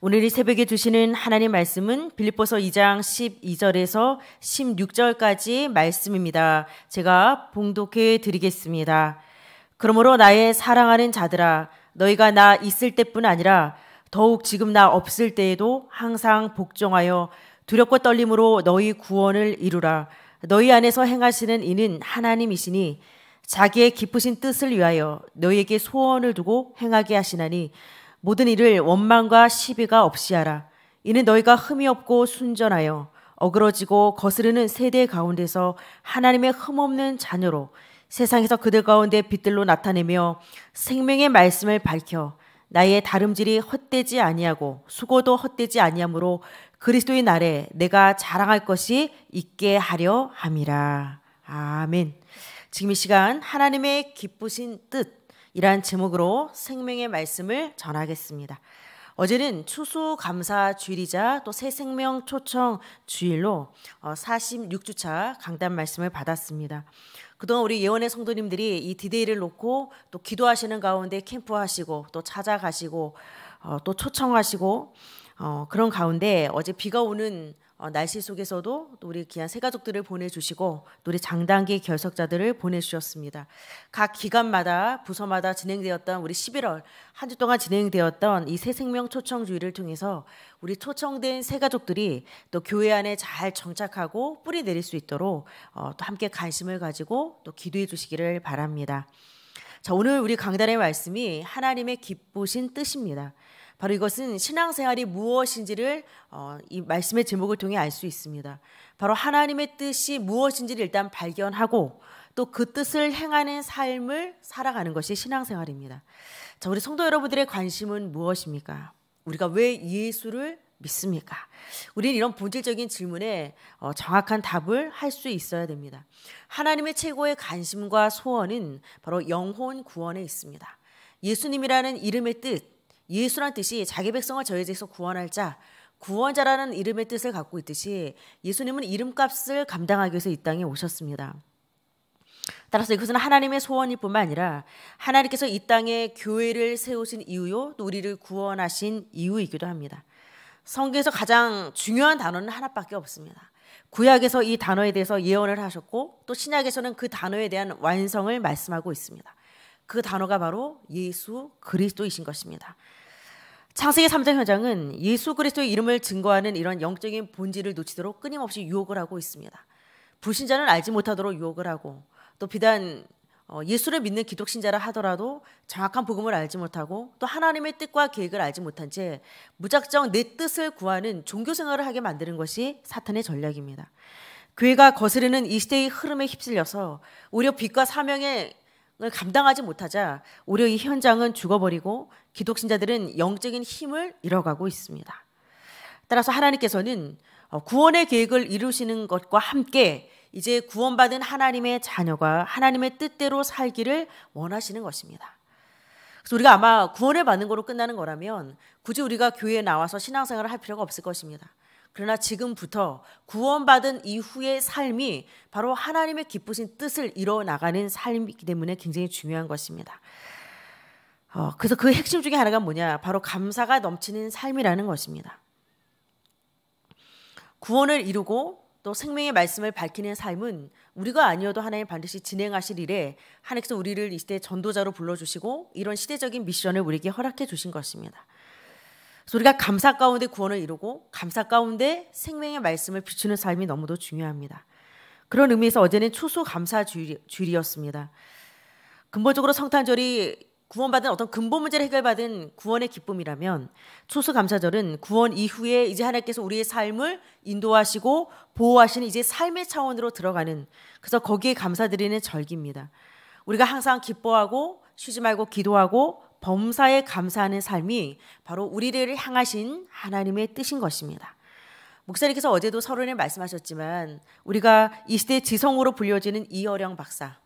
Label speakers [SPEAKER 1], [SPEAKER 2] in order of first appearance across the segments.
[SPEAKER 1] 오늘 이 새벽에 주시는 하나님 말씀은 빌립보서 2장 12절에서 16절까지 말씀입니다. 제가 봉독해 드리겠습니다. 그러므로 나의 사랑하는 자들아 너희가 나 있을 때뿐 아니라 더욱 지금 나 없을 때에도 항상 복종하여 두렵고 떨림으로 너희 구원을 이루라. 너희 안에서 행하시는 이는 하나님이시니 자기의 기쁘신 뜻을 위하여 너희에게 소원을 두고 행하게 하시나니 모든 일을 원망과 시비가 없이 하라. 이는 너희가 흠이 없고 순전하여 어그러지고 거스르는 세대 가운데서 하나님의 흠없는 자녀로 세상에서 그들 가운데 빛들로 나타내며 생명의 말씀을 밝혀 나의 다름질이 헛되지 아니하고 수고도 헛되지 아니하므로 그리스도의 날에 내가 자랑할 것이 있게 하려 함이라. 아멘. 지금 이 시간 하나님의 기쁘신 뜻 이러한 제목으로 생명의 말씀을 전하겠습니다. 어제는 추수감사 주일이자 또 새생명 초청 주일로 46주차 어, 강단 말씀을 받았습니다. 그동안 우리 예원의 성도님들이 이 디데이를 놓고 또 기도하시는 가운데 캠프하시고 또 찾아가시고 어, 또 초청하시고 어, 그런 가운데 어제 비가 오는 어, 날씨 속에서도 우리 귀한 새가족들을 보내주시고 우리 장단기 결석자들을 보내주셨습니다. 각 기관마다 부서마다 진행되었던 우리 11월 한 주 동안 진행되었던 이 새생명 초청주의를 통해서 우리 초청된 새가족들이 또 교회 안에 잘 정착하고 뿌리 내릴 수 있도록 어, 또 함께 관심을 가지고 또 기도해 주시기를 바랍니다. 자 오늘 우리 강단의 말씀이 하나님의 기쁘신 뜻입니다. 바로 이것은 신앙생활이 무엇인지를 어, 이 말씀의 제목을 통해 알 수 있습니다. 바로 하나님의 뜻이 무엇인지를 일단 발견하고 또 그 뜻을 행하는 삶을 살아가는 것이 신앙생활입니다. 자, 우리 성도 여러분들의 관심은 무엇입니까? 우리가 왜 예수를 믿습니까? 우리는 이런 본질적인 질문에 어, 정확한 답을 할 수 있어야 됩니다. 하나님의 최고의 관심과 소원은 바로 영혼 구원에 있습니다. 예수님이라는 이름의 뜻, 예수란 뜻이 자기 백성을 저희 죄에서 구원할 자, 구원자라는 이름의 뜻을 갖고 있듯이 예수님은 이름값을 감당하기 위해서 이 땅에 오셨습니다. 따라서 이것은 하나님의 소원일 뿐만 아니라 하나님께서 이 땅에 교회를 세우신 이유요 또 우리를 구원하신 이유이기도 합니다. 성경에서 가장 중요한 단어는 하나밖에 없습니다. 구약에서 이 단어에 대해서 예언을 하셨고 또 신약에서는 그 단어에 대한 완성을 말씀하고 있습니다. 그 단어가 바로 예수 그리스도이신 것입니다. 창세기 3장 현장은 예수 그리스도의 이름을 증거하는 이런 영적인 본질을 놓치도록 끊임없이 유혹을 하고 있습니다. 불신자는 알지 못하도록 유혹을 하고 또 비단 어, 예수를 믿는 기독신자라 하더라도 정확한 복음을 알지 못하고 또 하나님의 뜻과 계획을 알지 못한 채 무작정 내 뜻을 구하는 종교 생활을 하게 만드는 것이 사탄의 전략입니다. 교회가 거스르는 이 시대의 흐름에 휩쓸려서 오히려 빛과 사명에 감당하지 못하자 오히려 이 현장은 죽어버리고 기독신자들은 영적인 힘을 잃어가고 있습니다. 따라서 하나님께서는 어, 구원의 계획을 이루시는 것과 함께 이제 구원받은 하나님의 자녀가 하나님의 뜻대로 살기를 원하시는 것입니다. 그래서 우리가 아마 구원을 받는 거로 끝나는 거라면 굳이 우리가 교회에 나와서 신앙생활을 할 필요가 없을 것입니다. 그러나 지금부터 구원받은 이후의 삶이 바로 하나님의 기쁘신 뜻을 이뤄 나가는 삶이기 때문에 굉장히 중요한 것입니다. 어, 그래서 그 핵심 중에 하나가 뭐냐? 바로 감사가 넘치는 삶이라는 것입니다. 구원을 이루고 또 생명의 말씀을 밝히는 삶은 우리가 아니어도 하나님 반드시 진행하실 일에 하나님께서 우리를 이 시대 전도자로 불러주시고 이런 시대적인 미션을 우리에게 허락해 주신 것입니다. 그래서 우리가 감사 가운데 구원을 이루고 감사 가운데 생명의 말씀을 비추는 삶이 너무도 중요합니다. 그런 의미에서 어제는 초소 감사 주일이었습니다. 근본적으로 성탄절이 구원받은 어떤 근본 문제를 해결받은 구원의 기쁨이라면 초수감사절은 구원 이후에 이제 하나님께서 우리의 삶을 인도하시고 보호하시는 이제 삶의 차원으로 들어가는 그래서 거기에 감사드리는 절기입니다. 우리가 항상 기뻐하고 쉬지 말고 기도하고 범사에 감사하는 삶이 바로 우리를 향하신 하나님의 뜻인 것입니다. 목사님께서 어제도 서론에 말씀하셨지만 우리가 이 시대 지성으로 불려지는 이어령 박사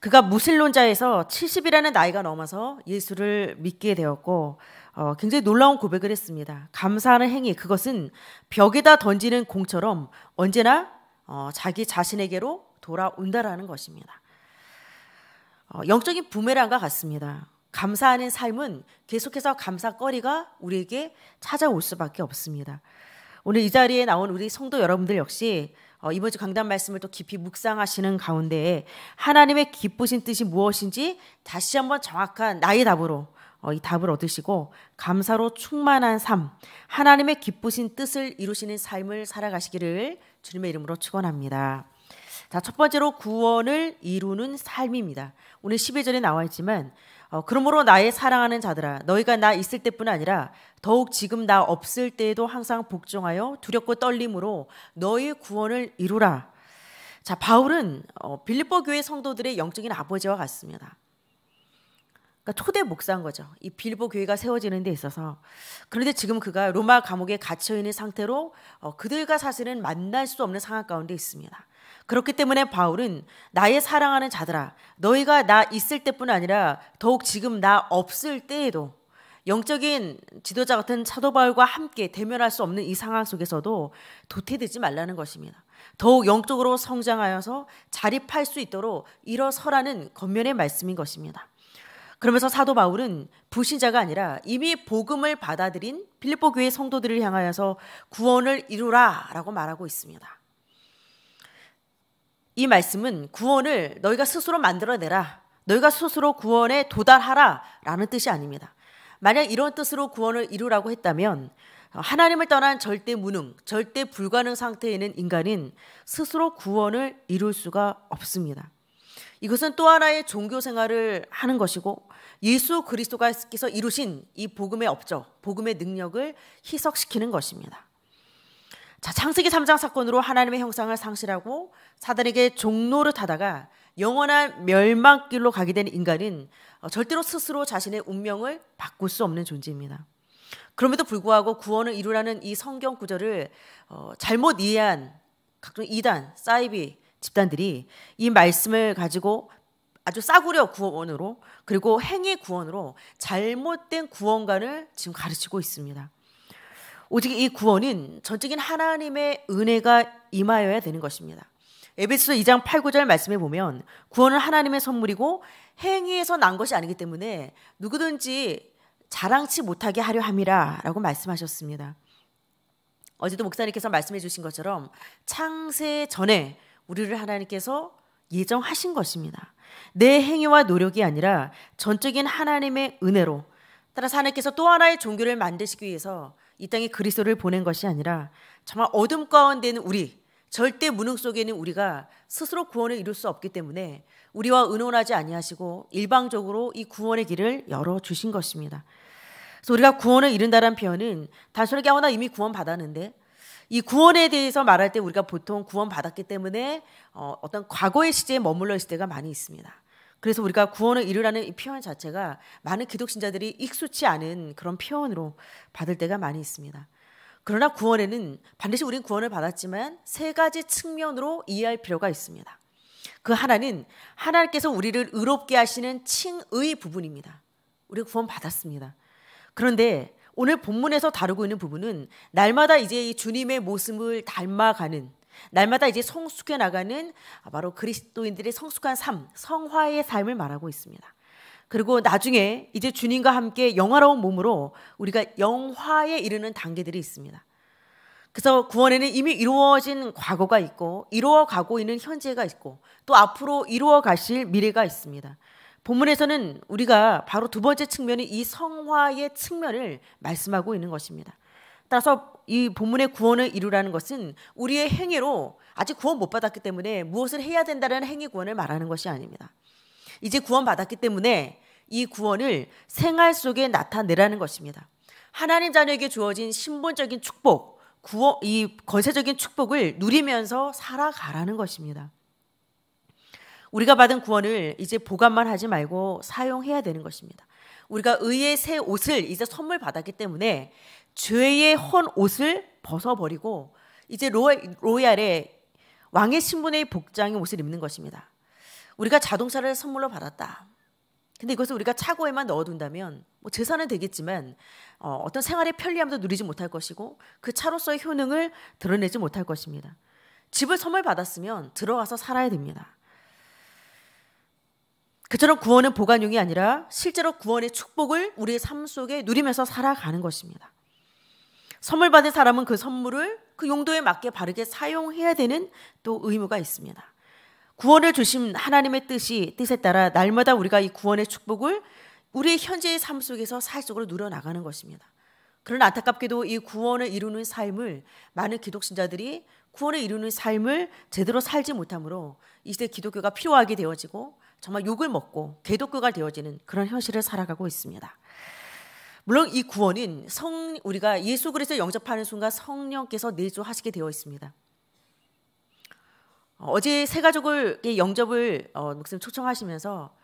[SPEAKER 1] 그가 무슬론자에서 70이라는 나이가 넘어서 예수를 믿게 되었고 어, 굉장히 놀라운 고백을 했습니다. 감사하는 행위 그것은 벽에다 던지는 공처럼 언제나 어, 자기 자신에게로 돌아온다라는 것입니다. 어, 영적인 부메랑과 같습니다. 감사하는 삶은 계속해서 감사거리가 우리에게 찾아올 수밖에 없습니다. 오늘 이 자리에 나온 우리 성도 여러분들 역시 어, 이번 주 강단 말씀을 또 깊이 묵상하시는 가운데 하나님의 기쁘신 뜻이 무엇인지 다시 한번 정확한 나의 답으로 어, 이 답을 얻으시고 감사로 충만한 삶, 하나님의 기쁘신 뜻을 이루시는 삶을 살아가시기를 주님의 이름으로 축원합니다. 자, 첫 번째로 구원을 이루는 삶입니다. 오늘 10회전에 나와 있지만 어, 그러므로 나의 사랑하는 자들아 너희가 나 있을 때뿐 아니라 더욱 지금 나 없을 때에도 항상 복종하여 두렵고 떨림으로 너희 구원을 이루라. 자, 바울은 어, 빌립보 교회 성도들의 영적인 아버지와 같습니다. 그러니까 초대 목사인 거죠. 이 빌보 교회가 세워지는 데 있어서. 그런데 지금 그가 로마 감옥에 갇혀 있는 상태로 어, 그들과 사실은 만날 수 없는 상황 가운데 있습니다. 그렇기 때문에 바울은 나의 사랑하는 자들아 너희가 나 있을 때뿐 아니라 더욱 지금 나 없을 때에도 영적인 지도자 같은 사도 바울과 함께 대면할 수 없는 이 상황 속에서도 도태되지 말라는 것입니다. 더욱 영적으로 성장하여서 자립할 수 있도록 일어서라는 겉면의 말씀인 것입니다. 그러면서 사도 바울은 부신자가 아니라 이미 복음을 받아들인 필리포 교회 성도들을 향하여서 구원을 이루라라고 말하고 있습니다. 이 말씀은 구원을 너희가 스스로 만들어내라. 너희가 스스로 구원에 도달하라. 라는 뜻이 아닙니다. 만약 이런 뜻으로 구원을 이루라고 했다면 하나님을 떠난 절대 무능, 절대 불가능 상태에 있는 인간은 스스로 구원을 이룰 수가 없습니다. 이것은 또 하나의 종교 생활을 하는 것이고 예수 그리스도께 이루신 이 복음의 업적, 복음의 능력을 희석시키는 것입니다. 자, 창세기 3장 사건으로 하나님의 형상을 상실하고 사단에게 종로를 타다가 영원한 멸망길로 가게 된 인간은 어, 절대로 스스로 자신의 운명을 바꿀 수 없는 존재입니다. 그럼에도 불구하고 구원을 이루라는 이 성경 구절을 어, 잘못 이해한 각종 이단, 사이비 집단들이 이 말씀을 가지고 아주 싸구려 구원으로 그리고 행위 구원으로 잘못된 구원관을 지금 가르치고 있습니다. 오직 이 구원은 전적인 하나님의 은혜가 임하여야 되는 것입니다. 에베소 2장 8, 9절 말씀에 보면 구원은 하나님의 선물이고 행위에서 난 것이 아니기 때문에 누구든지 자랑치 못하게 하려 함이라 라고 말씀하셨습니다. 어제도 목사님께서 말씀해 주신 것처럼 창세 전에 우리를 하나님께서 예정하신 것입니다. 내 행위와 노력이 아니라 전적인 하나님의 은혜로 따라서 하나님께서 또 하나의 종교를 만드시기 위해서 이 땅에 그리스도를 보낸 것이 아니라 정말 어둠 가운데 있는 우리 절대 무능 속에는 우리가 스스로 구원을 이룰 수 없기 때문에 우리와 의논하지 아니하시고 일방적으로 이 구원의 길을 열어 주신 것입니다. 그래서 우리가 구원을 이룬다는 표현은 단순하게 하나 이미 구원 받았는데 이 구원에 대해서 말할 때 우리가 보통 구원 받았기 때문에 어, 떤 과거의 시제에 머물러 있을 때가 많이 있습니다. 그래서 우리가 구원을 이루라는 이 표현 자체가 많은 기독신자들이 익숙치 않은 그런 표현으로 받을 때가 많이 있습니다. 그러나 구원에는 반드시 우린 구원을 받았지만 세 가지 측면으로 이해할 필요가 있습니다. 그 하나는 하나님께서 우리를 의롭게 하시는 칭의 부분입니다. 우리 구원 받았습니다. 그런데 오늘 본문에서 다루고 있는 부분은 날마다 이제 이 주님의 모습을 닮아가는 날마다 이제 성숙해 나가는 바로 그리스도인들의 성숙한 삶, 성화의 삶을 말하고 있습니다. 그리고 나중에 이제 주님과 함께 영화로운 몸으로 우리가 영화에 이르는 단계들이 있습니다. 그래서 구원에는 이미 이루어진 과거가 있고 이루어 가고 있는 현재가 있고 또 앞으로 이루어 가실 미래가 있습니다. 본문에서는 우리가 바로 두 번째 측면이 이 성화의 측면을 말씀하고 있는 것입니다. 따라서 이 본문의 구원을 이루라는 것은 우리의 행위로 아직 구원 못 받았기 때문에 무엇을 해야 된다는 행위 구원을 말하는 것이 아닙니다. 이제 구원 받았기 때문에 이 구원을 생활 속에 나타내라는 것입니다. 하나님 자녀에게 주어진 신분적인 축복, 구원, 이 권세적인 축복을 누리면서 살아가라는 것입니다. 우리가 받은 구원을 이제 보관만 하지 말고 사용해야 되는 것입니다. 우리가 의의 새 옷을 이제 선물 받았기 때문에 죄의 헌 옷을 벗어버리고 이제 로얄, 의 왕의 신분의 복장의 옷을 입는 것입니다. 우리가 자동차를 선물로 받았다. 근데 이것을 우리가 차고에만 넣어둔다면 뭐 재산은 되겠지만 어, 떤 생활의 편리함도 누리지 못할 것이고 그 차로서의 효능을 드러내지 못할 것입니다. 집을 선물 받았으면 들어가서 살아야 됩니다. 그처럼 구원은 보관용이 아니라 실제로 구원의 축복을 우리의 삶 속에 누리면서 살아가는 것입니다. 선물 받은 사람은 그 선물을 그 용도에 맞게 바르게 사용해야 되는 또 의무가 있습니다. 구원을 주신 하나님의 뜻이 뜻에 따라 날마다 우리가 이 구원의 축복을 우리의 현재의 삶 속에서 사회적으로 누려나가는 것입니다. 그러나 안타깝게도 이 구원을 이루는 삶을 많은 기독신자들이 구원을 이루는 삶을 제대로 살지 못하므로 이제 기독교가 필요하게 되어지고 정말 욕을 먹고 개독교가 되어지는 그런 현실을 살아가고 있습니다. 물론 이 구원은 성 우리가 예수 그리스도 영접하는 순간 성령께서 내주하시게 되어 있습니다. 어, 어제 세 가족을 영접을 어, 목사님 초청하시면서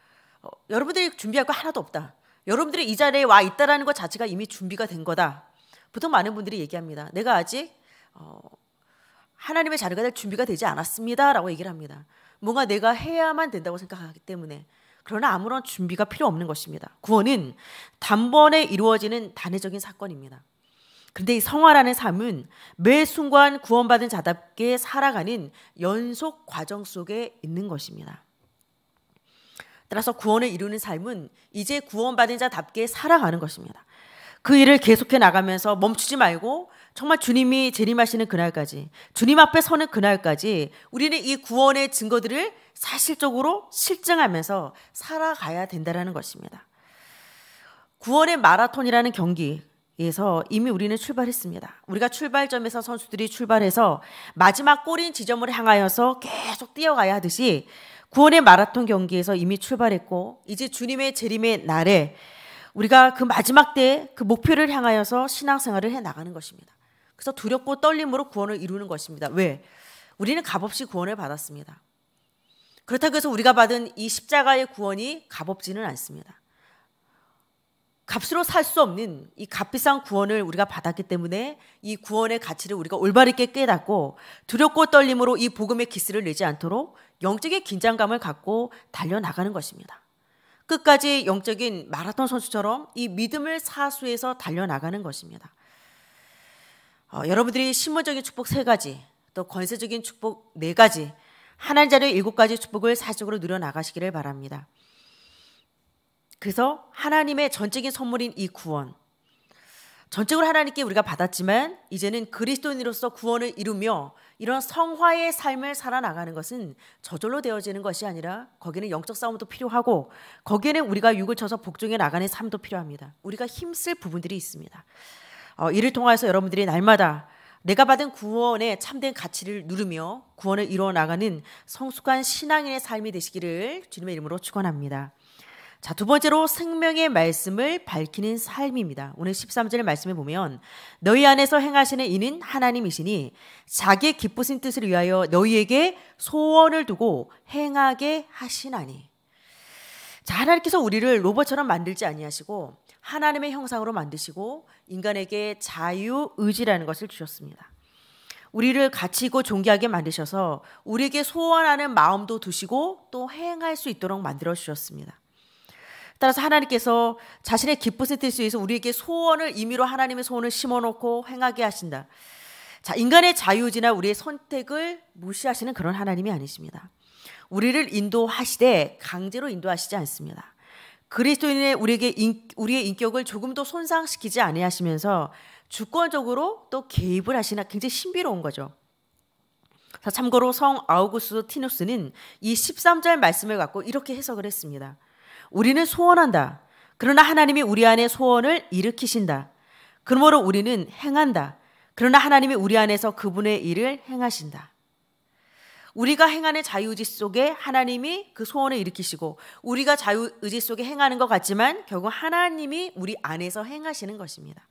[SPEAKER 1] 어, 여러분들이 준비할 거 하나도 없다. 여러분들이 이 자리에 와 있다라는 것 자체가 이미 준비가 된 거다. 보통 많은 분들이 얘기합니다. 내가 아직 어, 하나님의 자녀가 될 준비가 되지 않았습니다라고 얘기를 합니다. 뭔가 내가 해야만 된다고 생각하기 때문에 그러나 아무런 준비가 필요 없는 것입니다. 구원은 단번에 이루어지는 단회적인 사건입니다. 그런데 이 성화라는 삶은 매 순간 구원받은 자답게 살아가는 연속 과정 속에 있는 것입니다. 따라서 구원을 이루는 삶은 이제 구원받은 자답게 살아가는 것입니다. 그 일을 계속해 나가면서 멈추지 말고 정말 주님이 재림하시는 그날까지 주님 앞에 서는 그날까지 우리는 이 구원의 증거들을 사실적으로 실증하면서 살아가야 된다는 것입니다. 구원의 마라톤이라는 경기에서 이미 우리는 출발했습니다. 우리가 출발점에서 선수들이 출발해서 마지막 골인 지점을 향하여서 계속 뛰어가야 하듯이 구원의 마라톤 경기에서 이미 출발했고 이제 주님의 재림의 날에 우리가 그 마지막 때 그 목표를 향하여서 신앙생활을 해 나가는 것입니다. 그래서 두렵고 떨림으로 구원을 이루는 것입니다. 왜? 우리는 값없이 구원을 받았습니다. 그렇다고 해서 우리가 받은 이 십자가의 구원이 값없지는 않습니다. 값으로 살 수 없는 이 값비싼 구원을 우리가 받았기 때문에 이 구원의 가치를 우리가 올바르게 깨닫고 두렵고 떨림으로 이 복음의 기스를 내지 않도록 영적인 긴장감을 갖고 달려나가는 것입니다. 끝까지 영적인 마라톤 선수처럼 이 믿음을 사수해서 달려나가는 것입니다. 어, 여러분들이 신문적인 축복 세 가지, 또 권세적인 축복 네 가지, 하나님 자녀 일곱 가지 축복을 사적으로 누려 나가시기를 바랍니다. 그래서 하나님의 전적인 선물인 이 구원, 전적으로 하나님께 우리가 받았지만 이제는 그리스도인으로서 구원을 이루며 이런 성화의 삶을 살아나가는 것은 저절로 되어지는 것이 아니라 거기는 영적 싸움도 필요하고 거기에는 우리가 육을 쳐서 복종해 나가는 삶도 필요합니다. 우리가 힘쓸 부분들이 있습니다. 어, 이를 통하여서 여러분들이 날마다 내가 받은 구원의 참된 가치를 누르며 구원을 이루어 나가는 성숙한 신앙인의 삶이 되시기를 주님의 이름으로 축원합니다. 자, 두 번째로 생명의 말씀을 밝히는 삶입니다. 오늘 13절 말씀에 보면 너희 안에서 행하시는 이는 하나님이시니 자기의 기쁘신 뜻을 위하여 너희에게 소원을 두고 행하게 하시나니. 하나님께서 우리를 로봇처럼 만들지 아니하시고 하나님의 형상으로 만드시고 인간에게 자유 의지라는 것을 주셨습니다. 우리를 가치 있고 존귀하게 만드셔서 우리에게 소원하는 마음도 두시고 또 행할 수 있도록 만들어 주셨습니다. 따라서 하나님께서 자신의 기쁘신 뜻에 의해서 우리에게 소원을 임의로 하나님의 소원을 심어놓고 행하게 하신다. 자, 인간의 자유지나 우리의 선택을 무시하시는 그런 하나님이 아니십니다. 우리를 인도하시되 강제로 인도하시지 않습니다. 그리스도인의 우리에게 인, 우리의 인격을 조금 더 손상시키지 아니하시면서 주권적으로 또 개입을 하시나 굉장히 신비로운 거죠. 참고로 성아우구스 티누스는 이 13절 말씀을 갖고 이렇게 해석을 했습니다. 우리는 소원한다. 그러나 하나님이 우리 안에 소원을 일으키신다. 그러므로 우리는 행한다. 그러나 하나님이 우리 안에서 그분의 일을 행하신다. 우리가 행하는 자유의지 속에 하나님이 그 소원을 일으키시고 우리가 자유의지 속에 행하는 것 같지만 결국 하나님이 우리 안에서 행하시는 것입니다.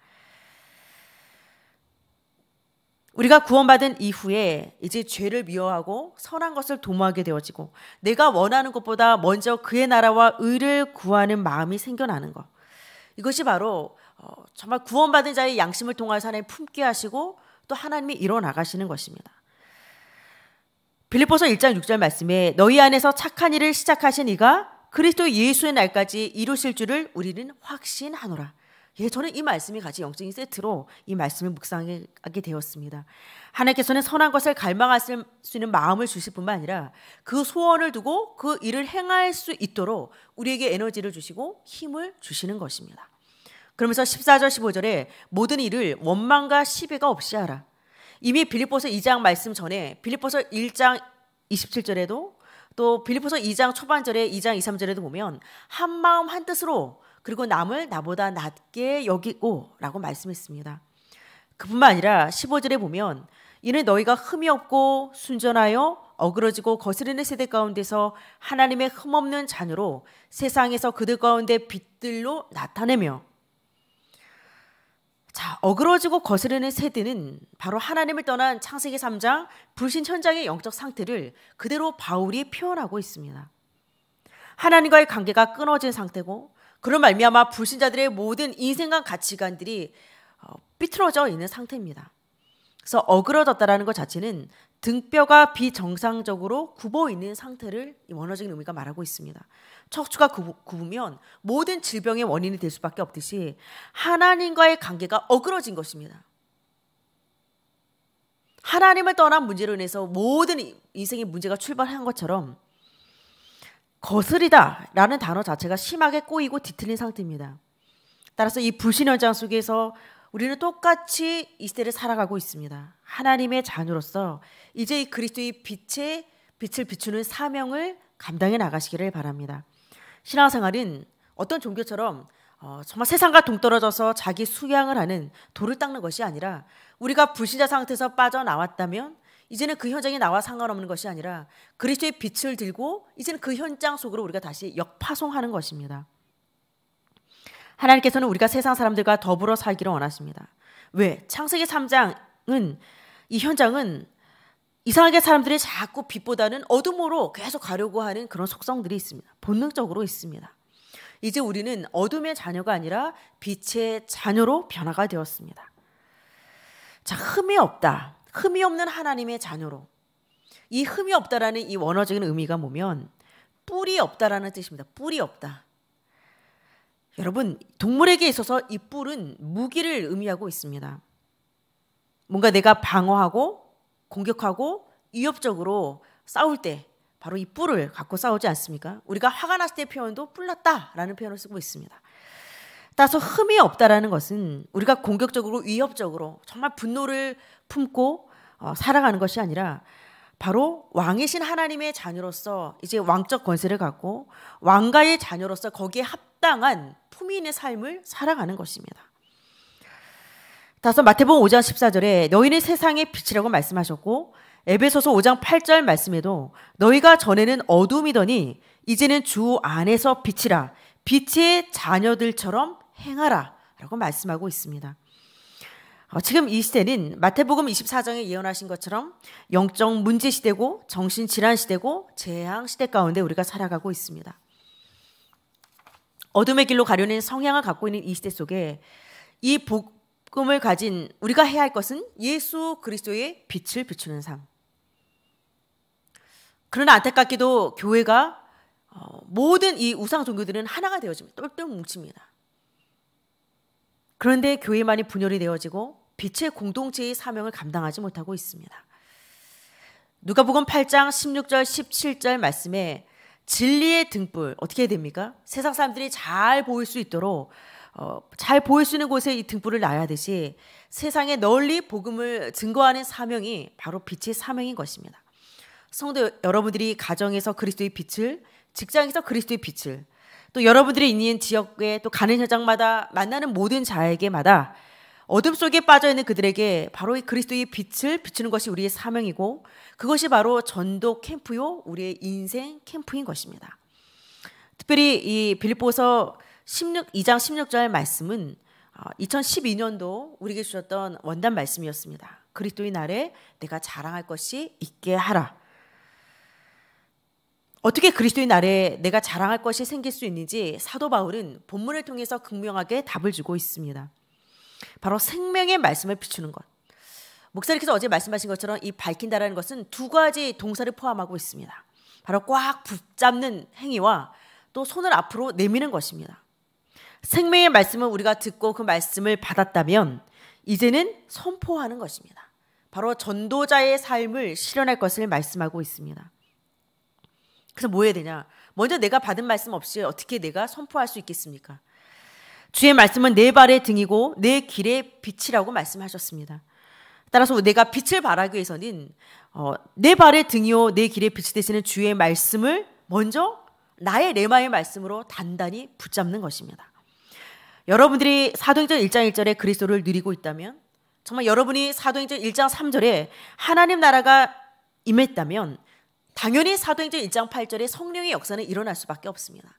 [SPEAKER 1] 우리가 구원받은 이후에 이제 죄를 미워하고 선한 것을 도모하게 되어지고 내가 원하는 것보다 먼저 그의 나라와 의를 구하는 마음이 생겨나는 것. 이것이 바로 어, 정말 구원받은 자의 양심을 통하여 하나님 품게 하시고 또 하나님이 일어나가시는 것입니다. 빌립보서 1장 6절 말씀에 너희 안에서 착한 일을 시작하신 이가 그리스도 예수의 날까지 이루실 줄을 우리는 확신하노라. 예, 저는 이 말씀이 같이 영적인 세트로 이 말씀을 묵상하게 되었습니다. 하나님께서는 선한 것을 갈망할 수 있는 마음을 주실 뿐만 아니라 그 소원을 두고 그 일을 행할 수 있도록 우리에게 에너지를 주시고 힘을 주시는 것입니다. 그러면서 14절 15절에 모든 일을 원망과 시비가 없이 하라. 이미 빌립보서 2장 말씀 전에 빌립보서 1장 27절에도 또 빌립보서 2장 초반절에 2장 2, 3절에도 보면 한 마음 한 뜻으로 그리고 남을 나보다 낮게 여기고라고 말씀했습니다. 그뿐만 아니라 15절에 보면 이는 너희가 흠이 없고 순전하여 어그러지고 거스르는 세대 가운데서 하나님의 흠없는 자녀로 세상에서 그들 가운데 빛들로 나타내며 자, 어그러지고 거스르는 세대는 바로 하나님을 떠난 창세기 3장 불신 천장의 영적 상태를 그대로 바울이 표현하고 있습니다. 하나님과의 관계가 끊어진 상태고 그런 말미암아 불신자들의 모든 인생관 가치관들이 어, 삐뚤어져 있는 상태입니다. 그래서 어그러졌다라는 것 자체는 등뼈가 비정상적으로 굽어 있는 상태를 원어적인 의미가 말하고 있습니다. 척추가 굽으면 모든 질병의 원인이 될 수밖에 없듯이 하나님과의 관계가 어그러진 것입니다. 하나님을 떠난 문제로 인해서 모든 인생의 문제가 출발한 것처럼 거슬이다 라는 단어 자체가 심하게 꼬이고 뒤틀린 상태입니다. 따라서 이 불신 현장 속에서 우리는 똑같이 이 시대를 살아가고 있습니다. 하나님의 자녀로서 이제 이 그리스도의 빛에 빛을 비추는 사명을 감당해 나가시기를 바랍니다. 신앙생활은 어떤 종교처럼 어, 정말 세상과 동떨어져서 자기 수양을 하는 돌을 닦는 것이 아니라 우리가 불신자 상태에서 빠져나왔다면 이제는 그 현장에 나와 상관없는 것이 아니라 그리스도의 빛을 들고 이제는 그 현장 속으로 우리가 다시 역파송하는 것입니다. 하나님께서는 우리가 세상 사람들과 더불어 살기를 원하십니다. 왜? 창세기 3장은 이 현장은 이상하게 사람들이 자꾸 빛보다는 어둠으로 계속 가려고 하는 그런 속성들이 있습니다. 본능적으로 있습니다. 이제 우리는 어둠의 자녀가 아니라 빛의 자녀로 변화가 되었습니다. 자, 흠이 없다. 흠이 없는 하나님의 자녀로. 이 흠이 없다라는 이 원어적인 의미가 보면 뿔이 없다라는 뜻입니다. 뿔이 없다. 여러분, 동물에게 있어서 이 뿔은 무기를 의미하고 있습니다. 뭔가 내가 방어하고 공격하고 위협적으로 싸울 때 바로 이 뿔을 갖고 싸우지 않습니까? 우리가 화가 났을 때 표현도 뿔났다라는 표현을 쓰고 있습니다. 따서 흠이 없다라는 것은 우리가 공격적으로 위협적으로 정말 분노를 품고 어, 살아가는 것이 아니라 바로 왕이신 하나님의 자녀로서 이제 왕적 권세를 갖고 왕가의 자녀로서 거기에 합 합당한 품인의 삶을 살아가는 것입니다. 다섯 마태복음 5장 14절에 너희는 세상의 빛이라고 말씀하셨고 에베소서 5장 8절 말씀에도 너희가 전에는 어둠이더니 이제는 주 안에서 빛이라 빛의 자녀들처럼 행하라라고 말씀하고 있습니다. 어, 지금 이 시대는 마태복음 24장에 예언하신 것처럼 영적 문제 시대고 정신 질환 시대고 재앙 시대 가운데 우리가 살아가고 있습니다. 어둠의 길로 가려는 성향을 갖고 있는 이 시대 속에 이 복음을 가진 우리가 해야 할 것은 예수 그리스도의 빛을 비추는 삶. 그러나 안타깝게도 교회가 어, 모든 이 우상 종교들은 하나가 되어집니다. 똘똘 뭉칩니다. 그런데 교회만이 분열이 되어지고 빛의 공동체의 사명을 감당하지 못하고 있습니다. 누가복음 8장 16절 17절 말씀에 진리의 등불 어떻게 해야 됩니까? 세상 사람들이 잘 보일 수 있도록 어, 잘 보일 수 있는 곳에 이 등불을 놔야 하듯 세상에 널리 복음을 증거하는 사명이 바로 빛의 사명인 것입니다. 성도 여러분들이 가정에서 그리스도의 빛을, 직장에서 그리스도의 빛을, 또 여러분들이 있는 지역에 또 가는 현장마다 만나는 모든 자에게마다 어둠 속에 빠져 있는 그들에게 바로 이 그리스도의 빛을 비추는 것이 우리의 사명이고 그것이 바로 전도 캠프요 우리의 인생 캠프인 것입니다. 특별히 이 빌립보서 16, 2장 16절 말씀은 2012년도 어, 우리에게 주셨던 원단 말씀이었습니다. 그리스도의 날에 내가 자랑할 것이 있게 하라. 어떻게 그리스도의 날에 내가 자랑할 것이 생길 수 있는지 사도 바울은 본문을 통해서 극명하게 답을 주고 있습니다. 바로 생명의 말씀을 비추는 것. 목사님께서 어제 말씀하신 것처럼 이 밝힌다라는 것은 두 가지 동사를 포함하고 있습니다. 바로 꽉 붙잡는 행위와 또 손을 앞으로 내미는 것입니다. 생명의 말씀을 우리가 듣고 그 말씀을 받았다면 이제는 선포하는 것입니다. 바로 전도자의 삶을 실현할 것을 말씀하고 있습니다. 그래서 뭐 해야 되냐? 먼저 내가 받은 말씀 없이 어떻게 내가 선포할 수 있겠습니까? 주의 말씀은 내 발의 등이고 내 길의 빛이라고 말씀하셨습니다. 따라서 내가 빛을 발하기 위해서는 어, 내 발의 등이요 내 길의 빛이 되시는 주의 말씀을 먼저 나의 레마의 말씀으로 단단히 붙잡는 것입니다. 여러분들이 사도행전 1장 1절에 그리스도를 누리고 있다면 정말 여러분이 사도행전 1장 3절에 하나님 나라가 임했다면 당연히 사도행전 1장 8절에 성령의 역사는 일어날 수밖에 없습니다.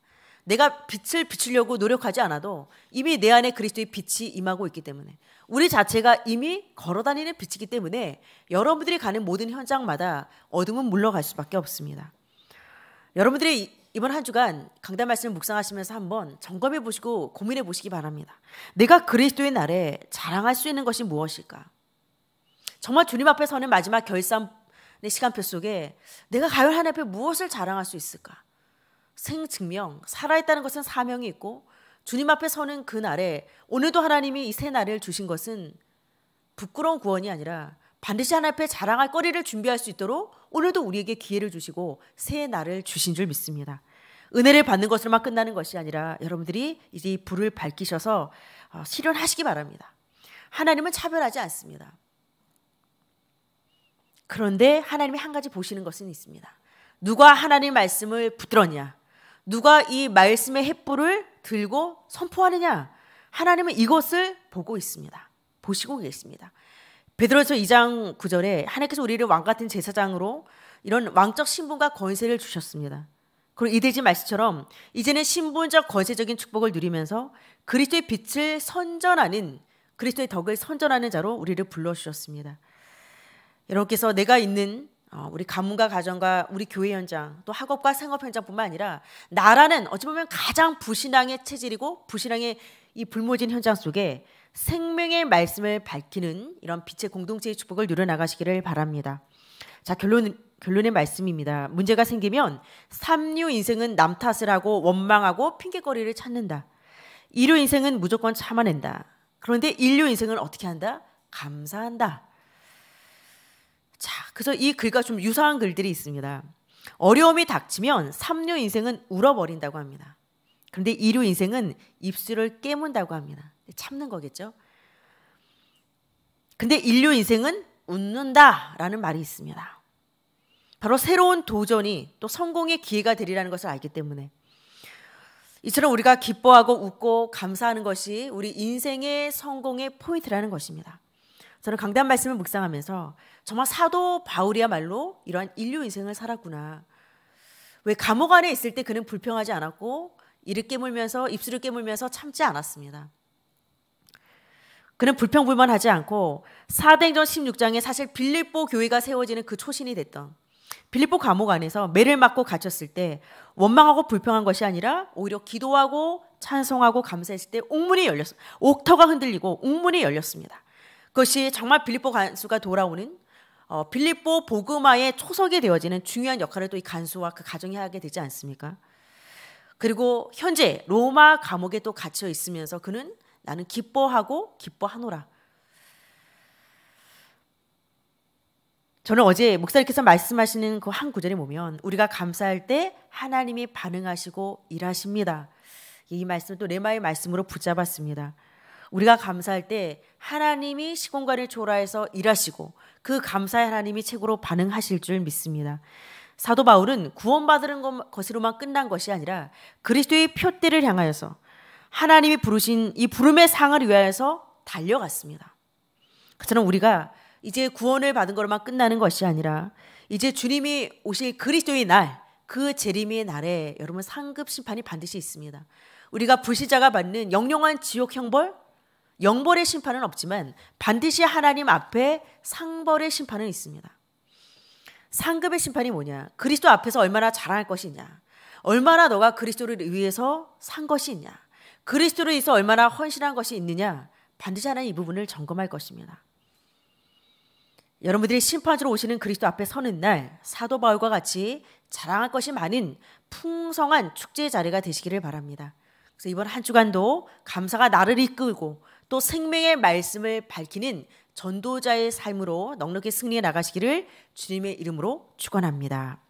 [SPEAKER 1] 내가 빛을 비추려고 노력하지 않아도 이미 내 안에 그리스도의 빛이 임하고 있기 때문에 우리 자체가 이미 걸어다니는 빛이기 때문에 여러분들이 가는 모든 현장마다 어둠은 물러갈 수밖에 없습니다. 여러분들이 이번 한 주간 강단 말씀을 묵상하시면서 한번 점검해 보시고 고민해 보시기 바랍니다. 내가 그리스도의 날에 자랑할 수 있는 것이 무엇일까? 정말 주님 앞에 서는 마지막 결산의 시간표 속에 내가 과연 하나님 앞에 무엇을 자랑할 수 있을까? 생증명, 살아있다는 것은 사명이 있고 주님 앞에 서는 그 날에 오늘도 하나님이 이세 날을 주신 것은 부끄러운 구원이 아니라 반드시 하나님 앞에 자랑할 거리를 준비할 수 있도록 오늘도 우리에게 기회를 주시고 새 날을 주신 줄 믿습니다. 은혜를 받는 것으로만 끝나는 것이 아니라 여러분들이 이제 이 불을 밝히셔서 어, 실현하시기 바랍니다. 하나님은 차별하지 않습니다. 그런데 하나님이 한 가지 보시는 것은 있습니다. 누가 하나님 말씀을 붙들었냐? 누가 이 말씀의 횃불을 들고 선포하느냐? 하나님은 이것을 보고 있습니다. 보시고 계십니다. 베드로서 2장 9절에 하나님께서 우리를 왕 같은 제사장으로 이런 왕적 신분과 권세를 주셨습니다. 그리고 이대지 말씀처럼 이제는 신분적 권세적인 축복을 누리면서 그리스도의 빛을 선전하는 그리스도의 덕을 선전하는 자로 우리를 불러 주셨습니다. 여러분께서 내가 있는 어, 우리 가문과 가정과 우리 교회 현장 또 학업과 생업 현장뿐만 아니라 나라는 어찌 보면 가장 부신앙의 체질이고 부신앙의 이 불모진 현장 속에 생명의 말씀을 밝히는 이런 빛의 공동체의 축복을 누려나가시기를 바랍니다. 자 결론 은 결론의 말씀입니다. 문제가 생기면 삼류 인생은 남 탓을 하고 원망하고 핑계거리를 찾는다. 일류 인생은 무조건 참아낸다. 그런데 인류 인생은 어떻게 한다? 감사한다. 자, 그래서 이 글과 좀 유사한 글들이 있습니다. 어려움이 닥치면 삼류 인생은 울어버린다고 합니다. 그런데 이류 인생은 입술을 깨문다고 합니다. 참는 거겠죠. 근데 인류 인생은 웃는다라는 말이 있습니다. 바로 새로운 도전이 또 성공의 기회가 되리라는 것을 알기 때문에 이처럼 우리가 기뻐하고 웃고 감사하는 것이 우리 인생의 성공의 포인트라는 것입니다. 저는 강단 말씀을 묵상하면서 정말 사도 바울이야말로 이러한 인류 인생을 살았구나. 왜 감옥 안에 있을 때 그는 불평하지 않았고 이를 깨물면서 입술을 깨물면서 참지 않았습니다. 그는 불평불만하지 않고 사도행전 16장에 사실 빌립보 교회가 세워지는 그 초신이 됐던 빌립보 감옥 안에서 매를 맞고 갇혔을 때 원망하고 불평한 것이 아니라 오히려 기도하고 찬송하고 감사했을 때 옥문이 열렸 옥터가 흔들리고 옥문이 열렸습니다. 그것이 정말 빌립보 간수가 돌아오는 어, 빌립보 보그마의 초석이 되어지는 중요한 역할을 또 이 간수와 그 가정이 하게 되지 않습니까? 그리고 현재 로마 감옥에 또 갇혀 있으면서 그는 나는 기뻐하고 기뻐하노라. 저는 어제 목사님께서 말씀하시는 그 한 구절에 보면 우리가 감사할 때 하나님이 반응하시고 일하십니다. 이 말씀 또 레마의 말씀으로 붙잡았습니다. 우리가 감사할 때 하나님이 시공간을 초월해서 일하시고 그 감사의 하나님이 최고로 반응하실 줄 믿습니다. 사도 바울은 구원받은 것으로만 끝난 것이 아니라 그리스도의 표대를 향하여서 하나님이 부르신 이 부름의 상을 위하여서 달려갔습니다. 그처럼 우리가 이제 구원을 받은 것로만 끝나는 것이 아니라 이제 주님이 오실 그리스도의 날, 그 재림의 날에 여러분 상급 심판이 반드시 있습니다. 우리가 불시자가 받는 영영한 지옥 형벌, 영벌의 심판은 없지만 반드시 하나님 앞에 상벌의 심판은 있습니다. 상급의 심판이 뭐냐? 그리스도 앞에서 얼마나 자랑할 것이냐? 얼마나 너가 그리스도를 위해서 산 것이 있냐? 그리스도를 위해서 얼마나 헌신한 것이 있느냐? 반드시 하나님 이 부분을 점검할 것입니다. 여러분들이 심판주로 오시는 그리스도 앞에 서는 날 사도 바울과 같이 자랑할 것이 많은 풍성한 축제의 자리가 되시기를 바랍니다. 그래서 이번 한 주간도 감사가 나를 이끌고 또 생명의 말씀을 밝히는 전도자의 삶으로 넉넉히 승리해 나가시기를 주님의 이름으로 축원합니다.